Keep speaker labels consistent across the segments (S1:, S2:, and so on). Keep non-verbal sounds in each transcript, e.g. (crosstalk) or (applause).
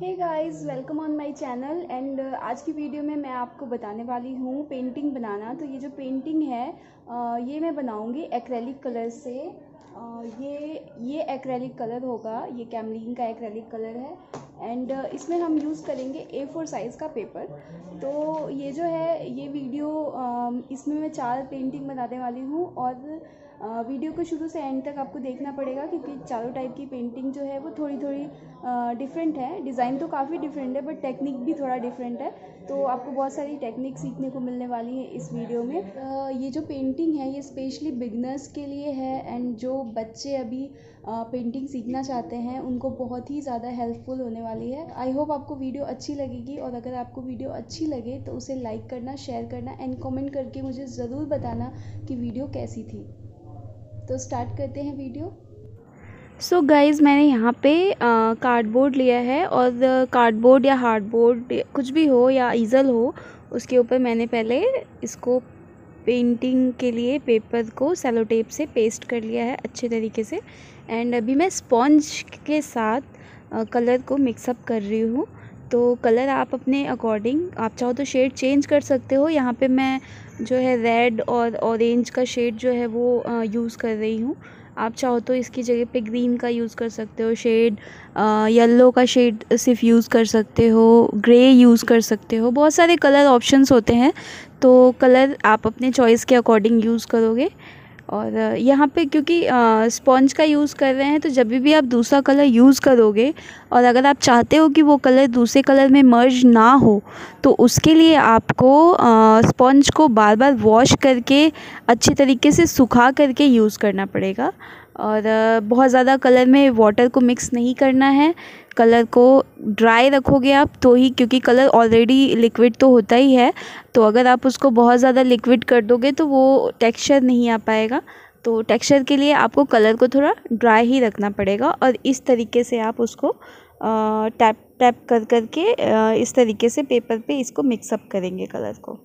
S1: hey guys welcome on my channel and आज की video में मैं आपको बताने वाली हूँ पेंटिंग बनाना तो ये जो पेंटिंग है ये मैं बनाऊँगी एक्रेलिक कलर से ये ये एक्रेलिक कलर होगा ये कैमलिन का एक्रेलिक कलर है एंड uh, इसमें हम यूज़ करेंगे ए फोर साइज़ का पेपर तो ये जो है ये वीडियो इसमें मैं चार पेंटिंग बनाने वाली हूँ और वीडियो को शुरू से एंड तक आपको देखना पड़ेगा क्योंकि चारों टाइप की पेंटिंग जो है वो थोड़ी थोड़ी डिफरेंट है डिज़ाइन तो काफ़ी डिफरेंट है बट टेक्निक भी थोड़ा डिफरेंट है तो आपको बहुत सारी टेक्निक सीखने को मिलने वाली है इस वीडियो में ये जो पेंटिंग है ये स्पेशली बिगनर्स के लिए है एंड जो बच्चे अभी पेंटिंग सीखना चाहते हैं उनको बहुत ही ज़्यादा हेल्पफुल होने वाली है आई होप आपको वीडियो अच्छी लगेगी और अगर आपको वीडियो अच्छी लगे तो उसे लाइक करना शेयर करना एंड कॉमेंट करके मुझे ज़रूर बताना कि वीडियो कैसी थी तो स्टार्ट करते हैं वीडियो सो so गाइज़ मैंने यहाँ पे कार्डबोर्ड लिया है और कार्डबोर्ड या हार्डबोर्ड कुछ भी हो या ईज़ल हो उसके ऊपर मैंने पहले इसको पेंटिंग के लिए पेपर को सेलो टेप से पेस्ट कर लिया है अच्छे तरीके से एंड अभी मैं स्पॉन्ज के साथ आ, कलर को मिक्सअप कर रही हूँ तो कलर आप अपने अकॉर्डिंग आप चाहो तो शेड चेंज कर सकते हो यहाँ पे मैं जो है रेड और ऑरेंज का शेड जो है वो यूज़ कर रही हूँ आप चाहो तो इसकी जगह पे ग्रीन का यूज़ कर सकते हो शेड येलो का शेड सिर्फ यूज़ कर सकते हो ग्रे यूज़ कर सकते हो बहुत सारे कलर ऑप्शंस होते हैं तो कलर आप अपने चॉइस के अकॉर्डिंग यूज़ करोगे और यहाँ पे क्योंकि स्पॉन्ज का यूज़ कर रहे हैं तो जब भी आप दूसरा कलर यूज़ करोगे और अगर आप चाहते हो कि वो कलर दूसरे कलर में मर्ज ना हो तो उसके लिए आपको स्पॉन्ज को बार बार वॉश करके अच्छे तरीके से सुखा करके यूज़ करना पड़ेगा और बहुत ज़्यादा कलर में वाटर को मिक्स नहीं करना है कलर को ड्राई रखोगे आप तो ही क्योंकि कलर ऑलरेडी लिक्विड तो होता ही है तो अगर आप उसको बहुत ज़्यादा लिक्विड कर दोगे तो वो टेक्सचर नहीं आ पाएगा तो टेक्सचर के लिए आपको कलर को थोड़ा ड्राई ही रखना पड़ेगा और इस तरीके से आप उसको टैप टैप कर करके इस तरीके से पेपर पे इसको मिक्सअप करेंगे कलर को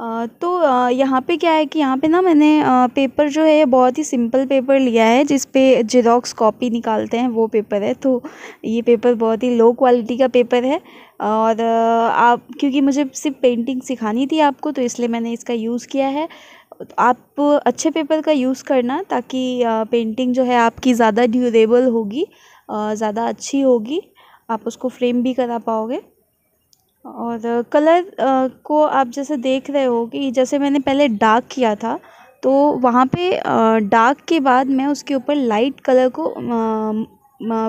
S1: तो यहाँ पे क्या है कि यहाँ पे ना मैंने पेपर जो है बहुत ही सिंपल पेपर लिया है जिस पे जेरोक्स कॉपी निकालते हैं वो पेपर है तो ये पेपर बहुत ही लो क्वालिटी का पेपर है और आप क्योंकि मुझे सिर्फ पेंटिंग सिखानी थी आपको तो इसलिए मैंने इसका यूज़ किया है आप अच्छे पेपर का यूज़ करना ताकि पेंटिंग जो है आपकी ज़्यादा ड्यूरेबल होगी ज़्यादा अच्छी होगी आप उसको फ्रेम भी करा पाओगे और कलर को आप जैसे देख रहे हो कि जैसे मैंने पहले डार्क किया था तो वहाँ पे डार्क के बाद मैं उसके ऊपर लाइट कलर को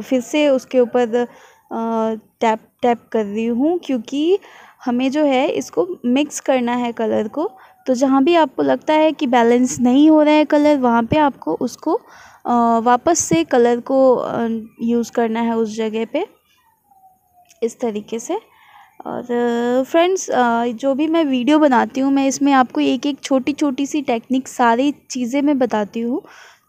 S1: फिर से उसके ऊपर टैप टैप कर रही हूँ क्योंकि हमें जो है इसको मिक्स करना है कलर को तो जहाँ भी आपको लगता है कि बैलेंस नहीं हो रहा है कलर वहाँ पे आपको उसको वापस से कलर को यूज़ करना है उस जगह पे इस तरीके से और फ्रेंड्स जो भी मैं वीडियो बनाती हूँ मैं इसमें आपको एक एक छोटी छोटी सी टेक्निक सारी चीज़ें मैं बताती हूँ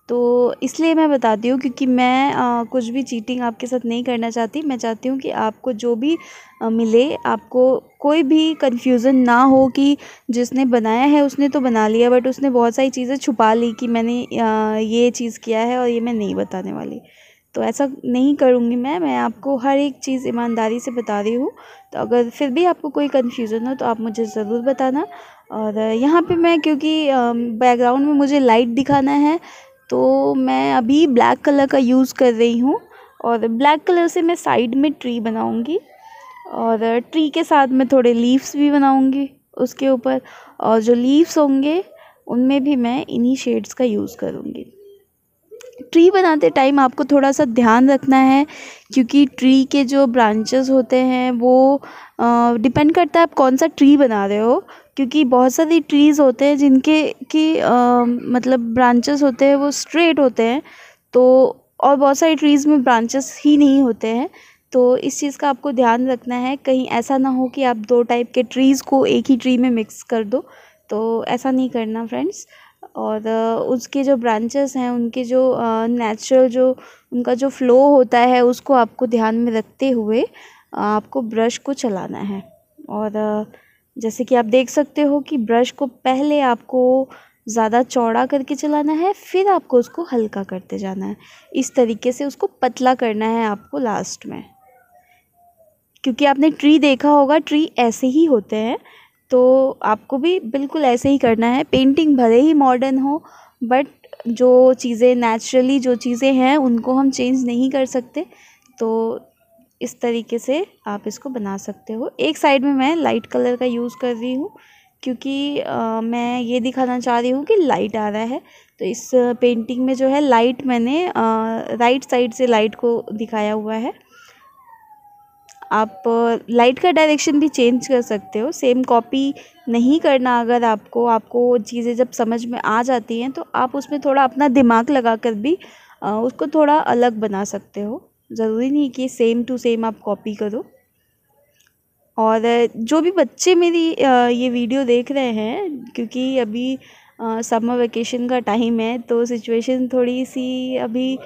S1: तो इसलिए मैं बताती हूँ क्योंकि मैं आ, कुछ भी चीटिंग आपके साथ नहीं करना चाहती मैं चाहती हूँ कि आपको जो भी आ, मिले आपको कोई भी कन्फ्यूज़न ना हो कि जिसने बनाया है उसने तो बना लिया बट उसने बहुत सारी चीज़ें छुपा ली कि मैंने आ, ये चीज़ किया है और ये मैं नहीं बताने वाली तो ऐसा नहीं करूँगी मैं मैं आपको हर एक चीज़ ईमानदारी से बता रही हूँ तो अगर फिर भी आपको कोई कन्फ्यूज़न हो तो आप मुझे ज़रूर बताना और यहाँ पे मैं क्योंकि बैकग्राउंड में मुझे लाइट दिखाना है तो मैं अभी ब्लैक कलर का यूज़ कर रही हूँ और ब्लैक कलर से मैं साइड में ट्री बनाऊँगी और ट्री के साथ मैं थोड़े लीव्स भी बनाऊँगी उसके ऊपर और जो लीव्स होंगे उनमें भी मैं इन्हीं शेड्स का यूज़ करूँगी ट्री बनाते टाइम आपको थोड़ा सा ध्यान रखना है क्योंकि ट्री के जो ब्रांचेस होते हैं वो डिपेंड करता है आप कौन सा ट्री बना रहे हो क्योंकि बहुत सारी ट्रीज़ होते हैं जिनके की आ, मतलब ब्रांचेस होते हैं वो स्ट्रेट होते हैं तो और बहुत सारी ट्रीज़ में ब्रांचेस ही नहीं होते हैं तो इस चीज़ का आपको ध्यान रखना है कहीं ऐसा ना हो कि आप दो टाइप के ट्रीज़ को एक ही ट्री में मिक्स कर दो तो ऐसा नहीं करना फ्रेंड्स और उसके जो ब्रांचेस हैं उनके जो नेचुरल जो उनका जो फ़्लो होता है उसको आपको ध्यान में रखते हुए आपको ब्रश को चलाना है और जैसे कि आप देख सकते हो कि ब्रश को पहले आपको ज़्यादा चौड़ा करके चलाना है फिर आपको उसको हल्का करते जाना है इस तरीके से उसको पतला करना है आपको लास्ट में क्योंकि आपने ट्री देखा होगा ट्री ऐसे ही होते हैं तो आपको भी बिल्कुल ऐसे ही करना है पेंटिंग भले ही मॉडर्न हो बट जो चीज़ें नेचुरली जो चीज़ें हैं उनको हम चेंज नहीं कर सकते तो इस तरीके से आप इसको बना सकते हो एक साइड में मैं लाइट कलर का यूज़ कर रही हूँ क्योंकि आ, मैं ये दिखाना चाह रही हूँ कि लाइट आ रहा है तो इस पेंटिंग में जो है लाइट मैंने आ, राइट साइड से लाइट को दिखाया हुआ है आप लाइट का डायरेक्शन भी चेंज कर सकते हो सेम कॉपी नहीं करना अगर आपको आपको चीज़ें जब समझ में आ जाती हैं तो आप उसमें थोड़ा अपना दिमाग लगा कर भी उसको थोड़ा अलग बना सकते हो ज़रूरी नहीं कि सेम टू सेम आप कॉपी करो और जो भी बच्चे मेरी ये वीडियो देख रहे हैं क्योंकि अभी समर वेकेशन का टाइम है तो सिचुएशन थोड़ी सी अभी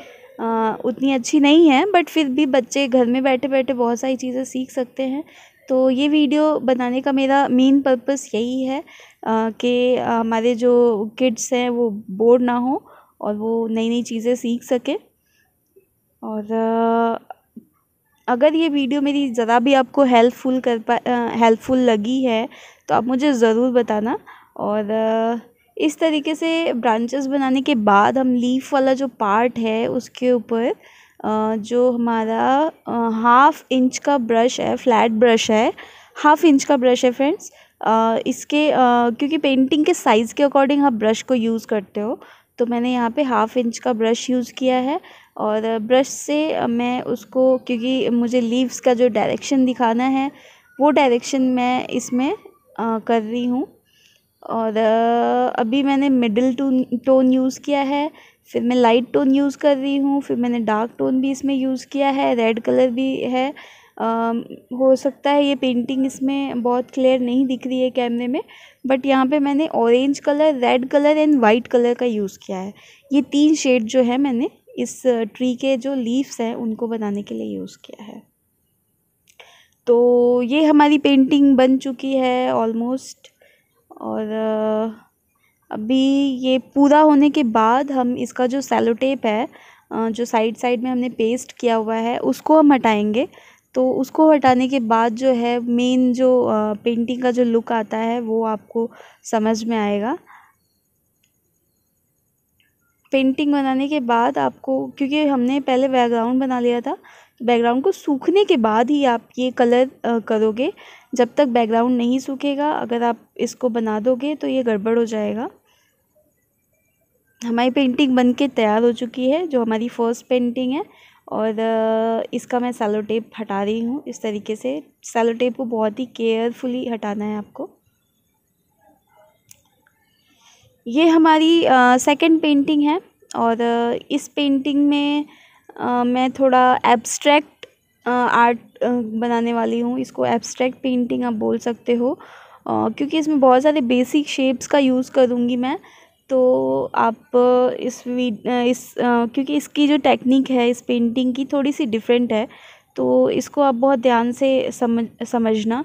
S1: उतनी अच्छी नहीं है बट फिर भी बच्चे घर में बैठे बैठे बहुत सारी चीज़ें सीख सकते हैं तो ये वीडियो बनाने का मेरा मेन पर्पस यही है कि हमारे जो किड्स हैं वो बोर ना हो और वो नई नई चीज़ें सीख सकें और अगर ये वीडियो मेरी ज़रा भी आपको हेल्पफुल कर पा हेल्पफुल लगी है तो आप मुझे ज़रूर बताना और इस तरीके से ब्रांचेस बनाने के बाद हम लीफ वाला जो पार्ट है उसके ऊपर जो हमारा हाफ इंच का ब्रश है फ्लैट ब्रश है हाफ इंच का ब्रश है फ्रेंड्स इसके क्योंकि पेंटिंग के साइज़ के अकॉर्डिंग आप ब्रश को यूज़ करते हो तो मैंने यहाँ पे हाफ इंच का ब्रश यूज़ किया है और ब्रश से मैं उसको क्योंकि मुझे लीव्स का जो डायरेक्शन दिखाना है वो डायरेक्शन मैं इसमें कर रही हूँ और अभी मैंने मिडिल टून टोन यूज़ किया है फिर मैं लाइट टोन यूज़ कर रही हूँ फिर मैंने डार्क टोन भी इसमें यूज़ किया है रेड कलर भी है हो सकता है ये पेंटिंग इसमें बहुत क्लियर नहीं दिख रही है कैमरे में बट यहाँ पे मैंने orange colour red colour and white colour का यूज़ किया है ये तीन शेड जो है मैंने इस ट्री के जो लीव्स हैं उनको बनाने के लिए यूज़ किया है तो ये हमारी पेंटिंग बन चुकी है ऑलमोस्ट और अभी ये पूरा होने के बाद हम इसका जो सैलो टेप है जो साइड साइड में हमने पेस्ट किया हुआ है उसको हम हटाएंगे तो उसको हटाने के बाद जो है मेन जो पेंटिंग का जो लुक आता है वो आपको समझ में आएगा पेंटिंग बनाने के बाद आपको क्योंकि हमने पहले बैकग्राउंड बना लिया था बैकग्राउंड को सूखने के बाद ही आप ये कलर करोगे जब तक बैकग्राउंड नहीं सूखेगा अगर आप इसको बना दोगे तो ये गड़बड़ हो जाएगा हमारी पेंटिंग बन के तैयार हो चुकी है जो हमारी फर्स्ट पेंटिंग है और इसका मैं सेलो टेप हटा रही हूँ इस तरीके से सेलो टेप को बहुत ही केयरफुली हटाना है आपको ये हमारी सेकंड पेंटिंग है और इस पेंटिंग में मैं थोड़ा एब्स्ट्रैक्ट आर्ट बनाने वाली हूँ इसको एब्स्ट्रैक्ट पेंटिंग आप बोल सकते हो क्योंकि इसमें बहुत सारे बेसिक शेप्स का यूज़ करूँगी मैं तो आप इस वीड इस क्योंकि इसकी जो टेक्निक है इस पेंटिंग की थोड़ी सी डिफरेंट है तो इसको आप बहुत ध्यान से समझ समझना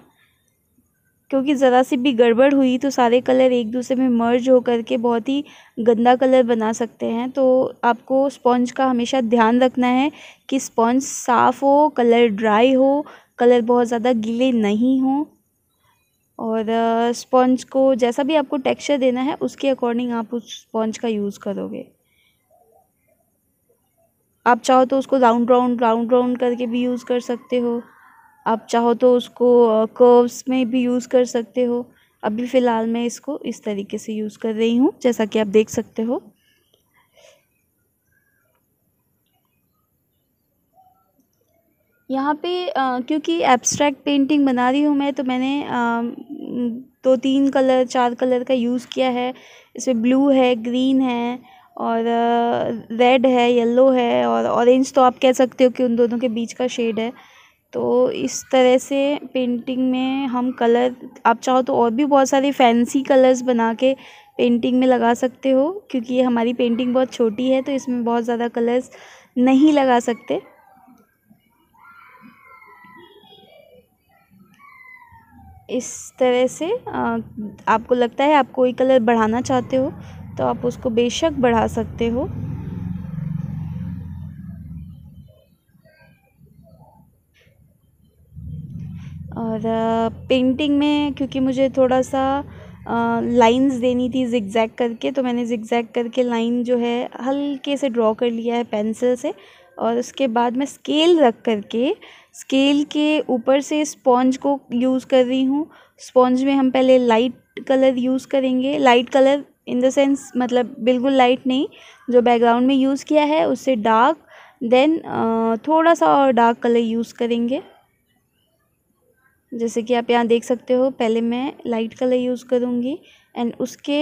S1: क्योंकि ज़रा सी भी गड़बड़ हुई तो सारे कलर एक दूसरे में मर्ज हो करके के बहुत ही गंदा कलर बना सकते हैं तो आपको स्पॉन्ज का हमेशा ध्यान रखना है कि स्पॉन्ज साफ़ हो कलर ड्राई हो कलर बहुत ज़्यादा गीले नहीं हों और स्पॉन्ज को जैसा भी आपको टेक्सचर देना है उसके अकॉर्डिंग आप उस स्पॉन्ज का यूज़ करोगे आप चाहो तो उसको राउंड राउंड राउंड राउंड करके भी यूज़ कर सकते हो आप चाहो तो उसको कर्व्स में भी यूज़ कर सकते हो अभी फ़िलहाल मैं इसको इस तरीके से यूज़ कर रही हूँ जैसा कि आप देख सकते हो यहाँ पे आ, क्योंकि एब्स्ट्रैक्ट पेंटिंग बना रही हूँ मैं तो मैंने दो दो तीन कलर चार कलर का यूज़ किया है इसमें ब्लू है ग्रीन है और रेड है येलो है और ऑरेंज तो आप कह सकते हो कि उन दोनों के बीच का शेड है तो इस तरह से पेंटिंग में हम कलर आप चाहो तो और भी बहुत सारे फैंसी कलर्स बना के पेंटिंग में लगा सकते हो क्योंकि ये हमारी पेंटिंग बहुत छोटी है तो इसमें बहुत ज़्यादा कलर्स नहीं लगा सकते इस तरह से आपको लगता है आप कोई कलर बढ़ाना चाहते हो तो आप उसको बेशक बढ़ा सकते हो और पेंटिंग में क्योंकि मुझे थोड़ा सा लाइंस देनी थी ज़िगज़ैग करके तो मैंने ज़िगज़ैग करके लाइन जो है हल्के से ड्रॉ कर लिया है पेंसिल से और उसके बाद मैं स्केल रख करके स्केल के ऊपर से स्पॉन्ज को यूज़ कर रही हूँ स्पॉन्ज में हम पहले लाइट कलर यूज़ करेंगे light colour in the sense मतलब बिल्कुल लाइट नहीं जो बैकग्राउंड में यूज़ किया है उससे डार्क देन थोड़ा सा और डार्क कलर यूज़ करेंगे जैसे कि आप यहाँ देख सकते हो पहले मैं लाइट कलर यूज़ करूँगी एंड उसके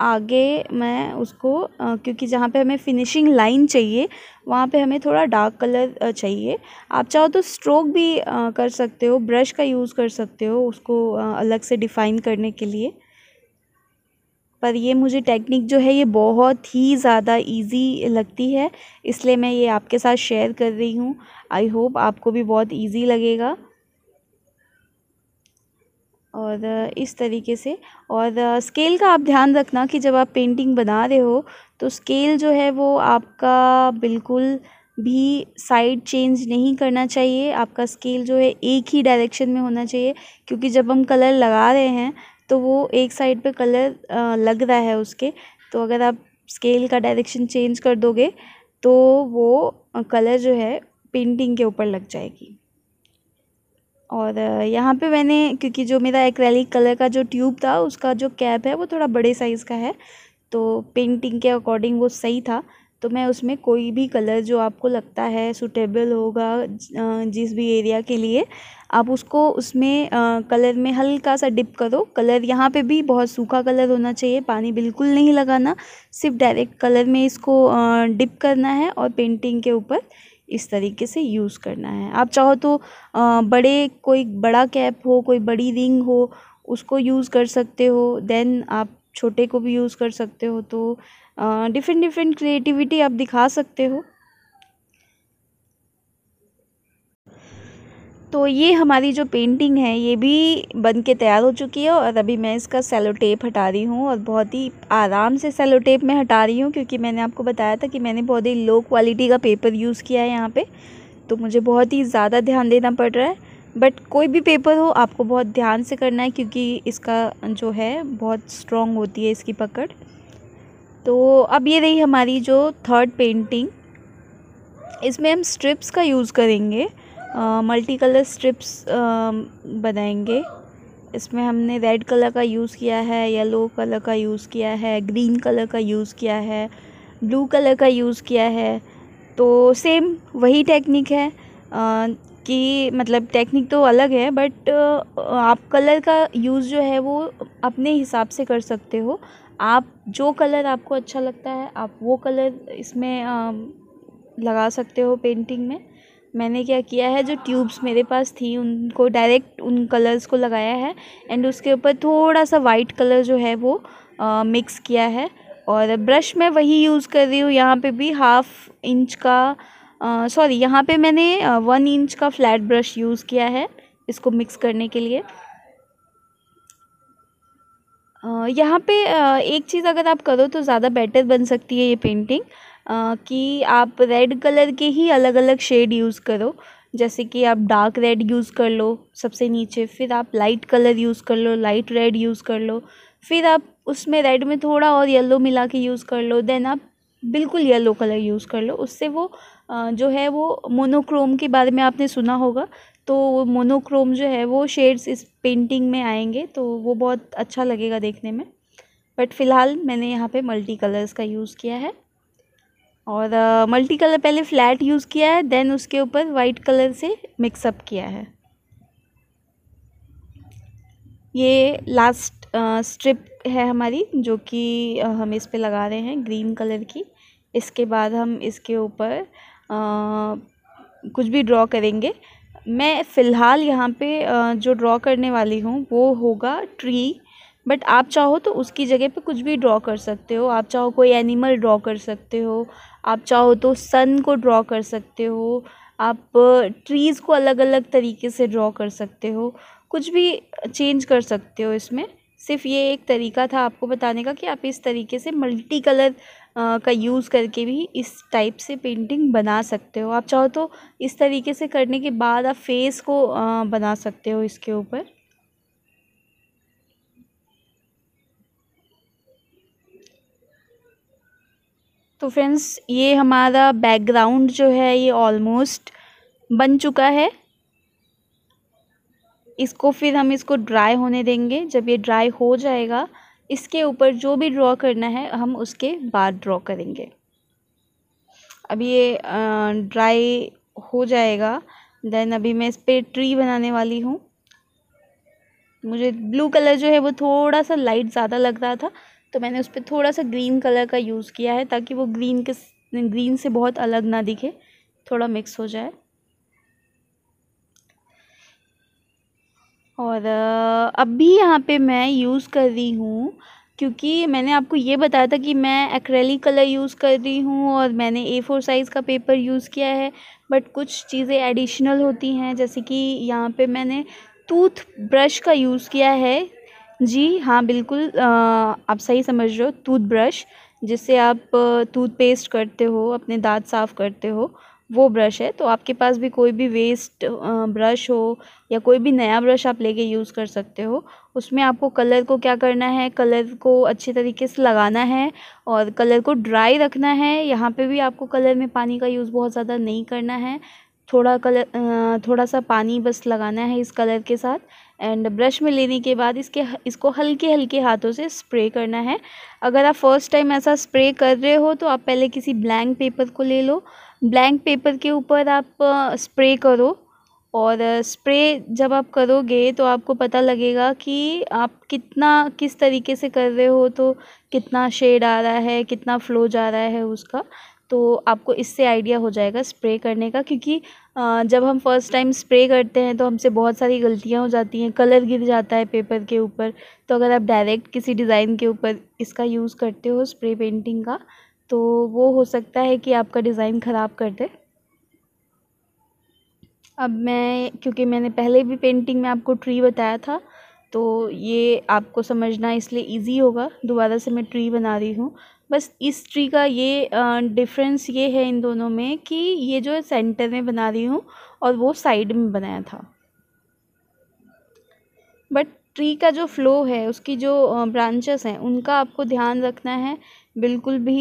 S1: आगे मैं उसको आ, क्योंकि जहाँ पे हमें फिनिशिंग लाइन चाहिए वहाँ पे हमें थोड़ा डार्क कलर चाहिए आप चाहो तो स्ट्रोक भी आ, कर सकते हो ब्रश का यूज़ कर सकते हो उसको आ, अलग से डिफ़ाइन करने के लिए पर ये मुझे टेक्निक जो है ये बहुत ही ज़्यादा इजी लगती है इसलिए मैं ये आपके साथ शेयर कर रही हूँ आई होप आपको भी बहुत ईजी लगेगा और इस तरीके से और स्केल का आप ध्यान रखना कि जब आप पेंटिंग बना रहे हो तो स्केल जो है वो आपका बिल्कुल भी साइड चेंज नहीं करना चाहिए आपका स्केल जो है एक ही डायरेक्शन में होना चाहिए क्योंकि जब हम कलर लगा रहे हैं तो वो एक साइड पे कलर लग रहा है उसके तो अगर आप स्केल का डायरेक्शन चेंज कर दोगे तो वो कलर जो है पेंटिंग के ऊपर लग जाएगी और यहाँ पे मैंने क्योंकि जो मेरा एक्रेलिक कलर का जो ट्यूब था उसका जो कैप है वो थोड़ा बड़े साइज़ का है तो पेंटिंग के अकॉर्डिंग वो सही था तो मैं उसमें कोई भी कलर जो आपको लगता है सूटेबल होगा जिस भी एरिया के लिए आप उसको उसमें कलर में हल्का सा डिप करो कलर यहाँ पे भी बहुत सूखा कलर होना चाहिए पानी बिल्कुल नहीं लगाना सिर्फ डायरेक्ट कलर में इसको डिप करना है और पेंटिंग के ऊपर इस तरीके से यूज़ करना है आप चाहो तो बड़े कोई बड़ा कैप हो कोई बड़ी रिंग हो उसको यूज़ कर सकते हो देन आप छोटे को भी यूज़ कर सकते हो तो डिफ़रेंट डिफ़रेंट क्रिएटिविटी आप दिखा सकते हो तो ये हमारी जो पेंटिंग है ये भी बन के तैयार हो चुकी है और अभी मैं इसका सेलो टेप हटा रही हूँ और बहुत ही आराम से सेलो टेप मैं हटा रही हूँ क्योंकि मैंने आपको बताया था कि मैंने बहुत ही लो क्वालिटी का पेपर यूज़ किया है यहाँ पे तो मुझे बहुत ही ज़्यादा ध्यान देना पड़ रहा है बट कोई भी पेपर हो आपको बहुत ध्यान से करना है क्योंकि इसका जो है बहुत स्ट्रॉन्ग होती है इसकी पकड़ तो अब ये रही हमारी जो थर्ड पेंटिंग इसमें हम स्ट्रिप्स का यूज़ करेंगे मल्टी कलर स्ट्रिप्स बनाएंगे इसमें हमने रेड कलर का यूज़ किया है येलो कलर का यूज़ किया है ग्रीन कलर का यूज़ किया है ब्लू कलर का यूज़ किया है तो सेम वही टेक्निक है आ, कि मतलब टेक्निक तो अलग है बट आप कलर का यूज़ जो है वो अपने हिसाब से कर सकते हो आप जो कलर आपको अच्छा लगता है आप वो कलर इसमें आ, लगा सकते हो पेंटिंग में मैंने क्या किया है जो ट्यूब्स मेरे पास थी उनको डायरेक्ट उन कलर्स को लगाया है एंड उसके ऊपर थोड़ा सा वाइट कलर जो है वो मिक्स किया है और ब्रश मैं वही यूज़ कर रही हूँ यहाँ पे भी हाफ इंच का सॉरी यहाँ पे मैंने वन इंच का फ्लैट ब्रश यूज़ किया है इसको मिक्स करने के लिए यहाँ पे एक चीज़ अगर आप करो तो ज़्यादा बेटर बन सकती है ये पेंटिंग कि आप रेड कलर के ही अलग अलग शेड यूज़ करो जैसे कि आप डार्क रेड यूज़ कर लो सबसे नीचे फिर आप लाइट कलर यूज़ कर लो लाइट रेड यूज़ कर लो फिर आप उसमें रेड में थोड़ा और येलो मिला के यूज़ कर लो देन आप बिल्कुल येलो कलर यूज़ कर लो उससे वो जो है वो मोनोक्रोम के बारे में आपने सुना होगा तो वो मोनोक्रोम जो है वो शेड्स इस पेंटिंग में आएंगे तो वो बहुत अच्छा लगेगा देखने में बट फ़िलहाल मैंने यहाँ पे मल्टी कलर्स का यूज़ किया है और मल्टी कलर पहले फ्लैट यूज़ किया है देन उसके ऊपर वाइट कलर से मिक्सअप किया है ये लास्ट स्ट्रिप है हमारी जो कि हम इस पे लगा रहे हैं ग्रीन कलर की इसके बाद हम इसके ऊपर कुछ भी ड्रॉ करेंगे मैं फ़िलहाल यहाँ पे जो ड्रॉ करने वाली हूँ वो होगा ट्री बट आप चाहो तो उसकी जगह पे कुछ भी ड्रॉ कर सकते हो आप चाहो कोई एनिमल ड्रॉ कर सकते हो आप चाहो तो सन को ड्रॉ कर सकते हो आप ट्रीज़ को अलग अलग तरीके से ड्रॉ कर सकते हो कुछ भी चेंज कर सकते हो इसमें सिर्फ ये एक तरीका था आपको बताने का कि आप इस तरीके से मल्टी कलर का यूज़ करके भी इस टाइप से पेंटिंग बना सकते हो आप चाहो तो इस तरीके से करने के बाद आप फेस को बना सकते हो इसके ऊपर तो फ्रेंड्स ये हमारा बैकग्राउंड जो है ये ऑलमोस्ट बन चुका है इसको फिर हम इसको ड्राई होने देंगे जब ये ड्राई हो जाएगा इसके ऊपर जो भी ड्रॉ करना है हम उसके बाद ड्रॉ करेंगे अब ये ड्राई हो जाएगा देन अभी मैं इस पर ट्री बनाने वाली हूँ मुझे ब्लू कलर जो है वो थोड़ा सा लाइट ज़्यादा लग रहा था तो मैंने उस पर थोड़ा सा ग्रीन कलर का यूज़ किया है ताकि वो ग्रीन के ग्रीन से बहुत अलग ना दिखे थोड़ा मिक्स हो जाए और अब भी यहाँ पे मैं यूज़ कर रही हूँ क्योंकि मैंने आपको ये बताया था कि मैं एक्रेली कलर यूज़ कर रही हूँ और मैंने ए फोर साइज़ का पेपर यूज़ किया है बट कुछ चीज़ें एडिशनल होती हैं जैसे कि यहाँ पे मैंने टूथ ब्रश का यूज़ किया है जी हाँ बिल्कुल आप सही समझ रहे हो टूथब्रश जिससे आप टूथपेस्ट करते हो अपने दाँत साफ़ करते हो वो ब्रश है तो आपके पास भी कोई भी वेस्ट ब्रश हो या कोई भी नया ब्रश आप लेके यूज़ कर सकते हो उसमें आपको कलर को क्या करना है कलर को अच्छे तरीके से लगाना है और कलर को ड्राई रखना है यहाँ पे भी आपको कलर में पानी का यूज़ बहुत ज़्यादा नहीं करना है थोड़ा कलर थोड़ा सा पानी बस लगाना है इस कलर के साथ एंड ब्रश में लेने के बाद इसके इसको हल्के हल्के हाथों से स्प्रे करना है अगर आप फर्स्ट टाइम ऐसा स्प्रे कर रहे हो तो आप पहले किसी ब्लैंक पेपर को ले लो ब्लैंक पेपर के ऊपर आप स्प्रे करो और स्प्रे जब आप करोगे तो आपको पता लगेगा कि आप कितना किस तरीके से कर रहे हो तो कितना शेड आ रहा है कितना फ्लो जा रहा है उसका तो आपको इससे आइडिया हो जाएगा स्प्रे करने का क्योंकि जब हम फर्स्ट टाइम स्प्रे करते हैं तो हमसे बहुत सारी गलतियां हो जाती हैं कलर गिर जाता है पेपर के ऊपर तो अगर आप डायरेक्ट किसी डिज़ाइन के ऊपर इसका यूज़ करते हो स्प्रे पेंटिंग का तो वो हो सकता है कि आपका डिज़ाइन ख़राब कर दे अब मैं क्योंकि मैंने पहले भी पेंटिंग में आपको ट्री बताया था तो ये आपको समझना इसलिए इजी होगा दोबारा से मैं ट्री बना रही हूँ बस इस ट्री का ये डिफरेंस ये है इन दोनों में कि ये जो सेंटर में बना रही हूँ और वो साइड में बनाया था बट ट्री का जो फ्लो है उसकी जो ब्रांचेस हैं उनका आपको ध्यान रखना है बिल्कुल भी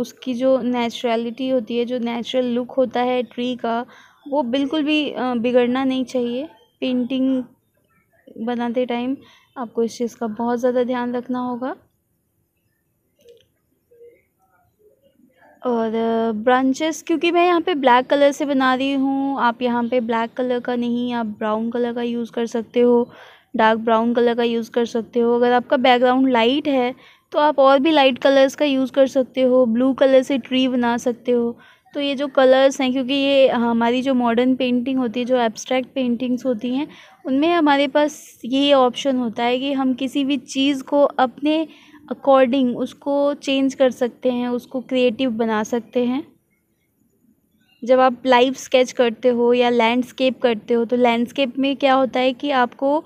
S1: उसकी जो नेचुरलिटी होती है जो नेचुरल लुक होता है ट्री का वो बिल्कुल भी बिगड़ना नहीं चाहिए पेंटिंग बनाते टाइम आपको इस चीज़ का बहुत ज़्यादा ध्यान रखना होगा और ब्रांचेस क्योंकि मैं यहाँ पे ब्लैक कलर से बना रही हूँ आप यहाँ पे ब्लैक कलर का नहीं आप ब्राउन कलर का यूज़ कर सकते हो डार्क ब्राउन कलर का यूज़ कर सकते हो अगर आपका बैकग्राउंड लाइट है तो आप और भी लाइट कलर्स का यूज़ कर सकते हो ब्लू कलर से ट्री बना सकते हो तो ये जो कलर्स हैं क्योंकि ये हमारी जो मॉडर्न पेंटिंग होती है जो एब्स्ट्रैक्ट पेंटिंग्स होती हैं उनमें हमारे पास ये ऑप्शन होता है कि हम किसी भी चीज़ को अपने अकॉर्डिंग उसको चेंज कर सकते हैं उसको क्रिएटिव बना सकते हैं जब आप लाइव स्केच करते हो या लैंडस्केप करते हो तो लैंडस्केप में क्या होता है कि आपको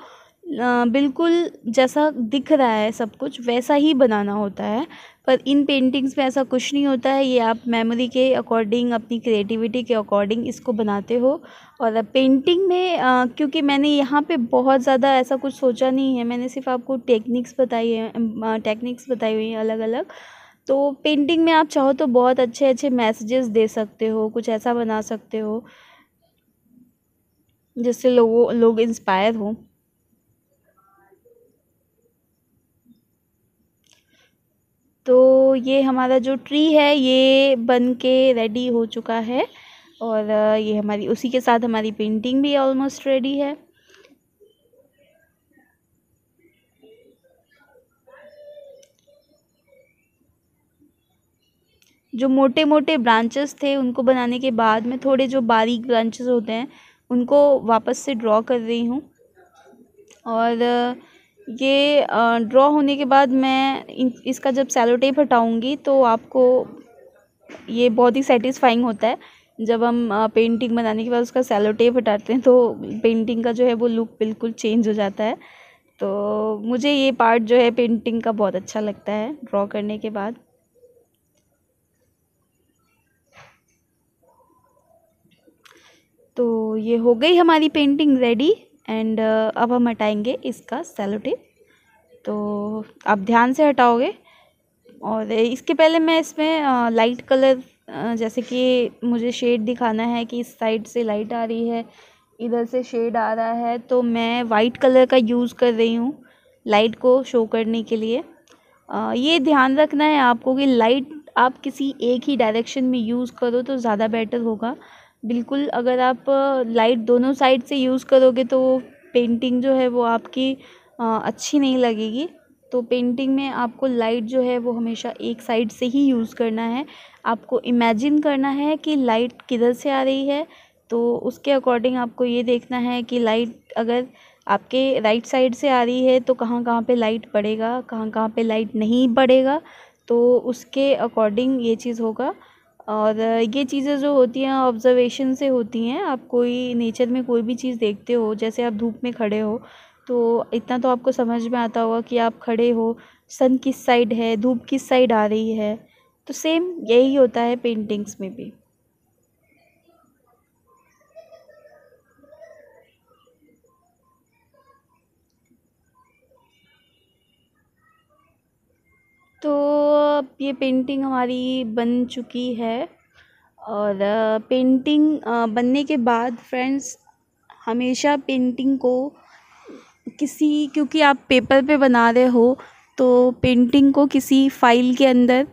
S1: बिल्कुल जैसा दिख रहा है सब कुछ वैसा ही बनाना होता है पर इन पेंटिंग्स में ऐसा कुछ नहीं होता है ये आप मेमोरी के अकॉर्डिंग अपनी क्रिएटिविटी के अकॉर्डिंग इसको बनाते हो और पेंटिंग में आ, क्योंकि मैंने यहाँ पे बहुत ज़्यादा ऐसा कुछ सोचा नहीं है मैंने सिर्फ आपको टेक्निक्स बताई है टेक्निक्स बताई हुई हैं अलग अलग तो पेंटिंग में आप चाहो तो बहुत अच्छे अच्छे मैसेजेस दे सकते हो कुछ ऐसा बना सकते हो जिससे लोगों लोग इंस्पायर हों तो ये हमारा जो ट्री है ये बन के रेडी हो चुका है और ये हमारी उसी के साथ हमारी पेंटिंग भी ऑलमोस्ट रेडी है जो मोटे मोटे ब्रांचेस थे उनको बनाने के बाद में थोड़े जो बारीक ब्रांचेस होते हैं उनको वापस से ड्रॉ कर रही हूँ और ये ड्रॉ होने के बाद मैं इसका जब सैलो टेप हटाऊँगी तो आपको ये बहुत ही सेटिस्फाइंग होता है जब हम पेंटिंग बनाने के बाद उसका सैलो टेप हटाते हैं तो पेंटिंग का जो है वो लुक बिल्कुल चेंज हो जाता है तो मुझे ये पार्ट जो है पेंटिंग का बहुत अच्छा लगता है ड्रॉ करने के बाद तो ये हो गई हमारी पेंटिंग रेडी एंड अब हम हटाएंगे इसका सेलो टेप तो आप ध्यान से हटाओगे और इसके पहले मैं इसमें लाइट कलर जैसे कि मुझे शेड दिखाना है कि इस साइड से लाइट आ रही है इधर से शेड आ रहा है तो मैं वाइट कलर का यूज़ कर रही हूँ लाइट को शो करने के लिए ये ध्यान रखना है आपको कि लाइट आप किसी एक ही डायरेक्शन में यूज़ करो तो ज़्यादा बेटर होगा बिल्कुल अगर आप लाइट दोनों साइड से यूज़ करोगे तो पेंटिंग जो है वो आपकी अच्छी नहीं लगेगी तो पेंटिंग में आपको लाइट जो है वो हमेशा एक साइड से ही यूज़ करना है आपको इमेजिन करना है कि लाइट किधर से आ रही है तो उसके अकॉर्डिंग आपको ये देखना है कि लाइट अगर आपके राइट साइड से आ रही है तो कहाँ कहाँ पे लाइट पड़ेगा कहाँ कहाँ पे लाइट नहीं पड़ेगा तो उसके अकॉर्डिंग ये चीज़ होगा और ये चीज़ें जो होती हैं ऑब्ज़र्वेशन से होती हैं आप कोई नेचर में कोई भी चीज़ देखते हो जैसे आप धूप में खड़े हो तो इतना तो आपको समझ में आता होगा कि आप खड़े हो सन किस साइड है धूप किस साइड आ रही है तो सेम यही होता है पेंटिंग्स में भी तो ये पेंटिंग हमारी बन चुकी है और पेंटिंग बनने के बाद फ्रेंड्स हमेशा पेंटिंग को किसी क्योंकि आप पेपर पे बना रहे हो तो पेंटिंग को किसी फाइल के अंदर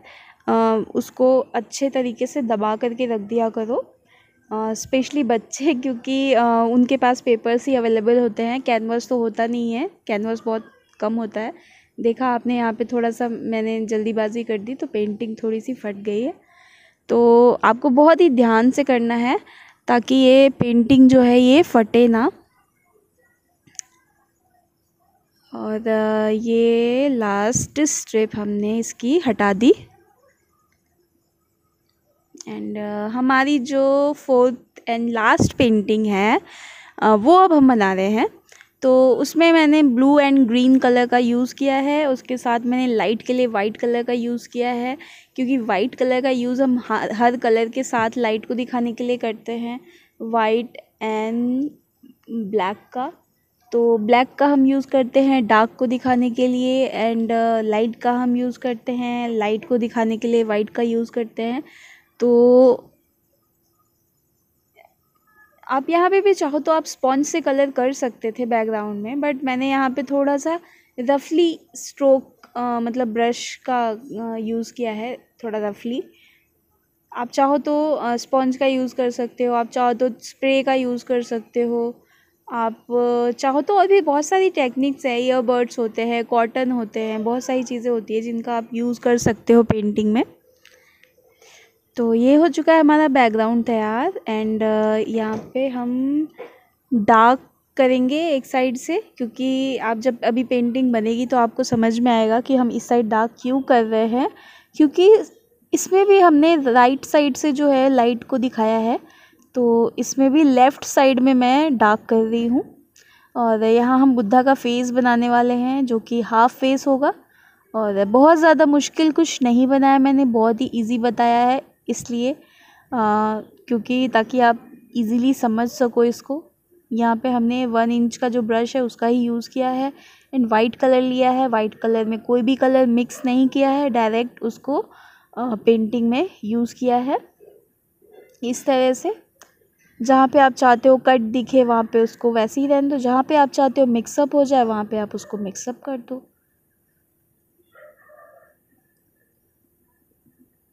S1: उसको अच्छे तरीके से दबा करके रख दिया करो स्पेशली बच्चे (laughs) क्योंकि उनके पास पेपर्स ही अवेलेबल होते हैं कैनवास तो होता नहीं है कैनवास बहुत कम होता है देखा आपने यहाँ पे थोड़ा सा मैंने जल्दीबाजी कर दी तो पेंटिंग थोड़ी सी फट गई है तो आपको बहुत ही ध्यान से करना है ताकि ये पेंटिंग जो है ये फटे ना और ये लास्ट स्ट्रिप हमने इसकी हटा दी एंड हमारी जो फोर्थ एंड लास्ट पेंटिंग है वो अब हम बना रहे हैं तो उसमें मैंने ब्लू एंड ग्रीन कलर का यूज़ किया है उसके साथ मैंने लाइट के लिए वाइट कलर का यूज़ किया है क्योंकि वाइट कलर का यूज़ हम हर कलर के साथ लाइट को दिखाने के लिए करते हैं वाइट एंड ब्लैक का तो ब्लैक का हम यूज़ करते हैं डार्क को दिखाने के लिए एंड लाइट का हम यूज़ करते हैं लाइट को दिखाने के लिए वाइट का यूज़ करते हैं तो आप यहाँ पे भी चाहो तो आप स्पॉन्ज से कलर कर सकते थे बैकग्राउंड में बट मैंने यहाँ पे थोड़ा सा रफली स्ट्रोक मतलब ब्रश का यूज़ किया है थोड़ा रफली आप चाहो तो स्पॉन्ज का यूज़ कर सकते हो आप चाहो तो स्प्रे का यूज़ कर सकते हो आप चाहो तो और भी बहुत सारी टेक्निक्स है ईयरबड्स होते हैं कॉटन होते हैं बहुत सारी चीज़ें होती हैं जिनका आप यूज़ कर सकते हो पेंटिंग में तो ये हो चुका है हमारा बैकग्राउंड तैयार एंड uh, यहाँ पे हम डार्क करेंगे एक साइड से क्योंकि आप जब अभी पेंटिंग बनेगी तो आपको समझ में आएगा कि हम इस साइड डार्क क्यों कर रहे हैं क्योंकि इसमें भी हमने राइट साइड से जो है लाइट को दिखाया है तो इसमें भी लेफ़्ट साइड में मैं डार्क कर रही हूँ और यहाँ हम बुद्धा का फेस बनाने वाले हैं जो कि हाफ़ फेस होगा और बहुत ज़्यादा मुश्किल कुछ नहीं बनाया मैंने बहुत ही इजी बताया है इसलिए क्योंकि ताकि आप इजीली समझ सको इसको यहाँ पे हमने वन इंच का जो ब्रश है उसका ही यूज़ किया है एंड वाइट कलर लिया है वाइट कलर में कोई भी कलर मिक्स नहीं किया है डायरेक्ट उसको पेंटिंग में यूज़ किया है इस तरह से जहाँ पे आप चाहते हो कट दिखे वहाँ पे उसको वैसे ही रहने दो जहाँ पे आप चाहते हो मिक्सअप हो जाए वहाँ पे आप उसको मिक्सअप कर दो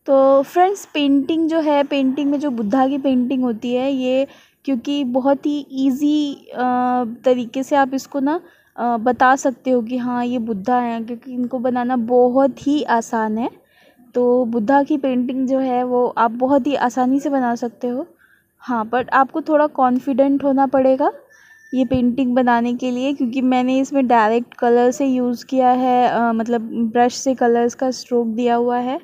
S1: तो फ्रेंड्स पेंटिंग जो है पेंटिंग में जो बुद्धा की पेंटिंग होती है ये क्योंकि बहुत ही ईज़ी तरीके से आप इसको ना बता सकते हो कि हाँ ये बुद्धा हैं क्योंकि इनको बनाना बहुत ही आसान है तो बुद्धा की पेंटिंग जो है वो आप बहुत ही आसानी से बना सकते हो हाँ बट आपको थोड़ा कॉन्फिडेंट होना पड़ेगा ये पेंटिंग बनाने के लिए क्योंकि मैंने इसमें डायरेक्ट कलर से यूज़ किया है आ, मतलब ब्रश से कलर्स का स्ट्रोक दिया हुआ है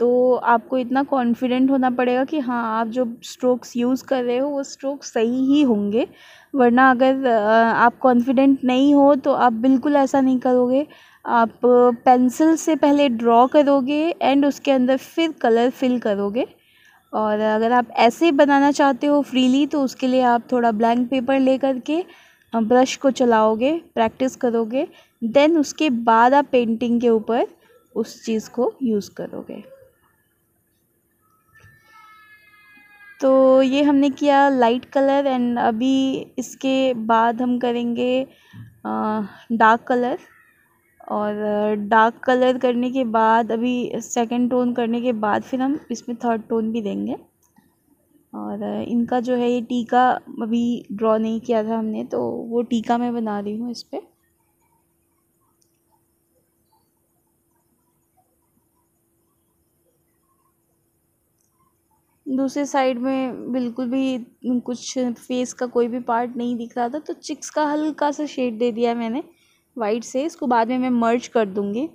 S1: तो आपको इतना कॉन्फिडेंट होना पड़ेगा कि हाँ आप जो स्ट्रोक्स यूज़ कर रहे हो वो स्ट्रोक सही ही होंगे वरना अगर आप कॉन्फिडेंट नहीं हो तो आप बिल्कुल ऐसा नहीं करोगे आप पेंसिल से पहले ड्रॉ करोगे एंड उसके अंदर फिर कलर फिल करोगे और अगर आप ऐसे बनाना चाहते हो फ्रीली तो उसके लिए आप थोड़ा ब्लैंक पेपर ले करके ब्रश को चलाओगे प्रैक्टिस करोगे देन उसके बाद आप पेंटिंग के ऊपर उस चीज़ को यूज़ करोगे तो ये हमने किया लाइट कलर एंड अभी इसके बाद हम करेंगे डार्क कलर और डार्क कलर करने के बाद अभी सेकंड टोन करने के बाद फिर हम इसमें थर्ड टोन भी देंगे और इनका जो है ये टीका अभी ड्रॉ नहीं किया था हमने तो वो टीका मैं बना रही हूँ इस पर दूसरे साइड में बिल्कुल भी कुछ फेस का कोई भी पार्ट नहीं दिख रहा था तो चिक्स का हल्का सा शेड दे दिया मैंने वाइट से इसको बाद में मैं मर्ज कर दूँगी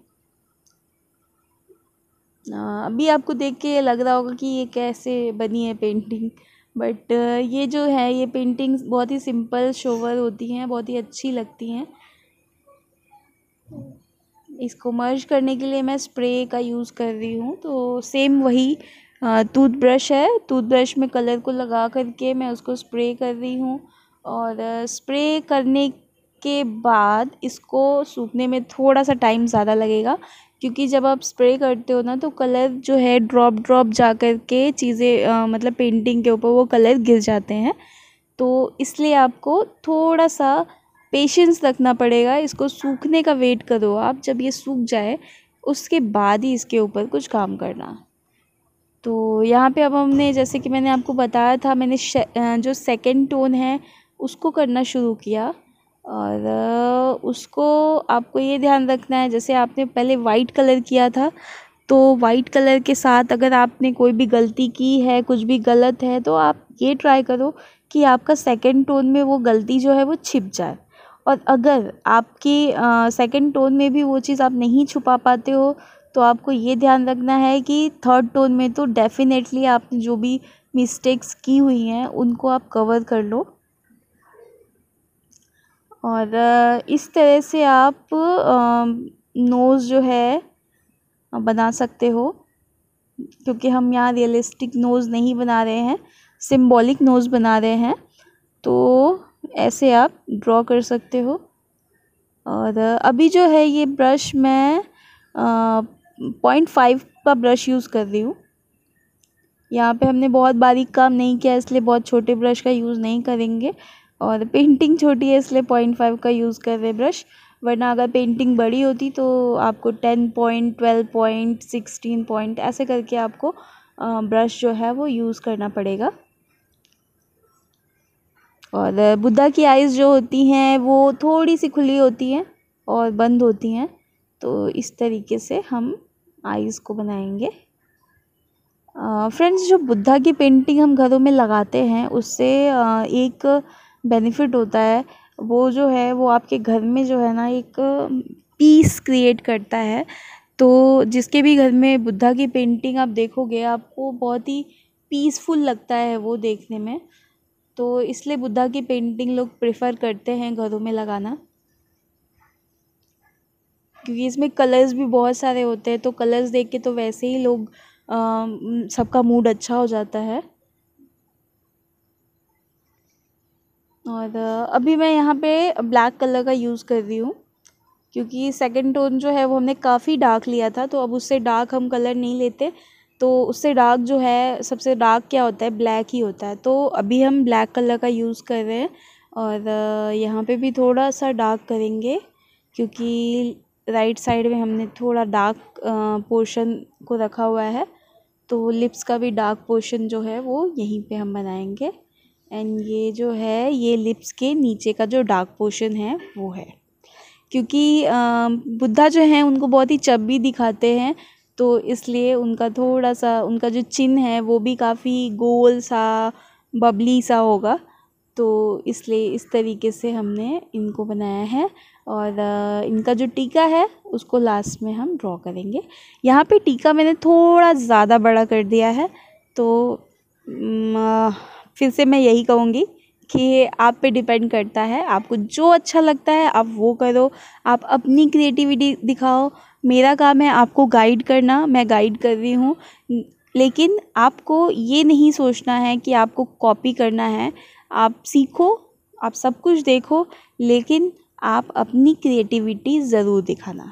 S1: अभी आपको देख के लग रहा होगा कि ये कैसे बनी है पेंटिंग बट ये जो है ये पेंटिंग्स बहुत ही सिंपल शोवर होती हैं बहुत ही अच्छी लगती हैं इसको मर्ज करने के लिए मैं स्प्रे का यूज़ कर रही हूँ तो सेम वही टूथ टूथब्रश है टूथब्रश में कलर को लगा करके मैं उसको स्प्रे कर रही हूँ और स्प्रे करने के बाद इसको सूखने में थोड़ा सा टाइम ज़्यादा लगेगा क्योंकि जब आप स्प्रे करते हो ना तो कलर जो है ड्रॉप ड्रॉप जा कर के चीज़ें मतलब पेंटिंग के ऊपर वो कलर गिर जाते हैं तो इसलिए आपको थोड़ा सा पेशेंस रखना पड़ेगा इसको सूखने का वेट करो आप जब ये सूख जाए उसके बाद ही इसके ऊपर कुछ काम करना तो यहाँ पे अब हमने जैसे कि मैंने आपको बताया था मैंने जो सेकंड टोन है उसको करना शुरू किया और उसको आपको ये ध्यान रखना है जैसे आपने पहले वाइट कलर किया था तो वाइट कलर के साथ अगर आपने कोई भी गलती की है कुछ भी गलत है तो आप ये ट्राई करो कि आपका सेकंड टोन में वो गलती जो है वो छिप जाए और अगर आपकी सेकंड टोन में भी वो चीज़ आप नहीं छुपा पाते हो तो आपको ये ध्यान रखना है कि थर्ड टोन में तो डेफ़िनेटली आपने जो भी मिस्टेक्स की हुई हैं उनको आप कवर कर लो और इस तरह से आप नोज़ जो है बना सकते हो क्योंकि हम यहाँ रियलिस्टिक नोज़ नहीं बना रहे हैं सिम्बॉलिक नोज़ बना रहे हैं तो ऐसे आप ड्रॉ कर सकते हो और अभी जो है ये ब्रश मैं पॉइंट फाइव का ब्रश यूज़ कर रही हूँ यहाँ पे हमने बहुत बारीक काम नहीं किया इसलिए बहुत छोटे ब्रश का यूज़ नहीं करेंगे और पेंटिंग छोटी है इसलिए पॉइंट फाइव का यूज़ कर रहे ब्रश वरना अगर पेंटिंग बड़ी होती तो आपको ten point twelve point sixteen point ऐसे करके आपको ब्रश जो है वो यूज़ करना पड़ेगा और बुद्धा की आइज़ जो होती हैं वो थोड़ी सी खुली होती हैं और बंद होती हैं तो इस तरीके से हम आईज़ को बनाएंगे फ्रेंड्स जो बुद्धा की पेंटिंग हम घरों में लगाते हैं उससे एक बेनिफिट होता है वो जो है वो आपके घर में जो है ना एक पीस क्रिएट करता है तो जिसके भी घर में बुद्धा की पेंटिंग आप देखोगे आपको बहुत ही पीसफुल लगता है वो देखने में तो इसलिए बुद्धा की पेंटिंग लोग प्रेफर करते हैं घरों में लगाना क्योंकि इसमें कलर्स भी बहुत सारे होते हैं तो कलर्स देख के तो वैसे ही लोग सबका मूड अच्छा हो जाता है और अभी मैं यहाँ पे ब्लैक कलर का यूज़ कर रही हूँ क्योंकि सेकंड टोन जो है वो हमने काफ़ी डार्क लिया था तो अब उससे डार्क हम कलर नहीं लेते तो उससे डार्क जो है सबसे डार्क क्या होता है ब्लैक ही होता है तो अभी हम ब्लैक कलर का यूज़ कर रहे हैं और यहाँ पे भी थोड़ा सा डार्क करेंगे क्योंकि राइट साइड में हमने थोड़ा डार्क पोर्शन को रखा हुआ है तो लिप्स का भी डार्क पोर्शन जो है वो यहीं पे हम बनाएंगे एंड ये जो है ये लिप्स के नीचे का जो डार्क पोर्शन है वो है क्योंकि बुद्धा जो हैं उनको बहुत ही चबी दिखाते हैं तो इसलिए उनका थोड़ा सा उनका जो चिन है वो भी काफ़ी गोल सा बबली सा होगा तो इसलिए इस तरीके से हमने इनको बनाया है और इनका जो टीका है उसको लास्ट में हम ड्रॉ करेंगे यहाँ पे टीका मैंने थोड़ा ज़्यादा बड़ा कर दिया है तो फिर से मैं यही कहूँगी कि आप पे डिपेंड करता है आपको जो अच्छा लगता है आप वो करो आप अपनी क्रिएटिविटी दिखाओ मेरा काम है आपको गाइड करना मैं गाइड कर रही हूँ लेकिन आपको ये नहीं सोचना है कि आपको कॉपी करना है आप सीखो आप सब कुछ देखो लेकिन आप अपनी क्रिएटिविटी ज़रूर दिखाना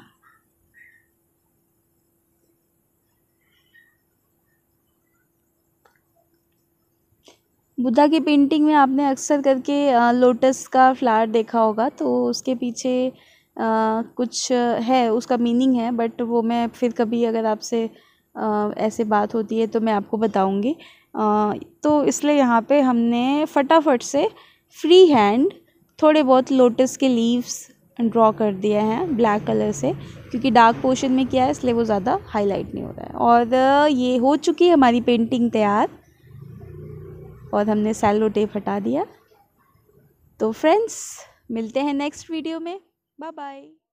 S1: बुद्धा की पेंटिंग में आपने अक्सर करके लोटस का फ्लावर देखा होगा तो उसके पीछे कुछ है उसका मीनिंग है बट वो मैं फिर कभी अगर आपसे ऐसे बात होती है तो मैं आपको बताऊंगी तो इसलिए यहाँ पे हमने फटाफट से फ्री हैंड थोड़े बहुत लोटस के लीव्स ड्रॉ कर दिए हैं ब्लैक कलर से क्योंकि डार्क पोर्शन में किया है इसलिए वो ज़्यादा हाईलाइट नहीं हो रहा है और ये हो चुकी है हमारी पेंटिंग तैयार और हमने सैलो टेप हटा दिया तो फ्रेंड्स मिलते हैं नेक्स्ट वीडियो में बाय बाय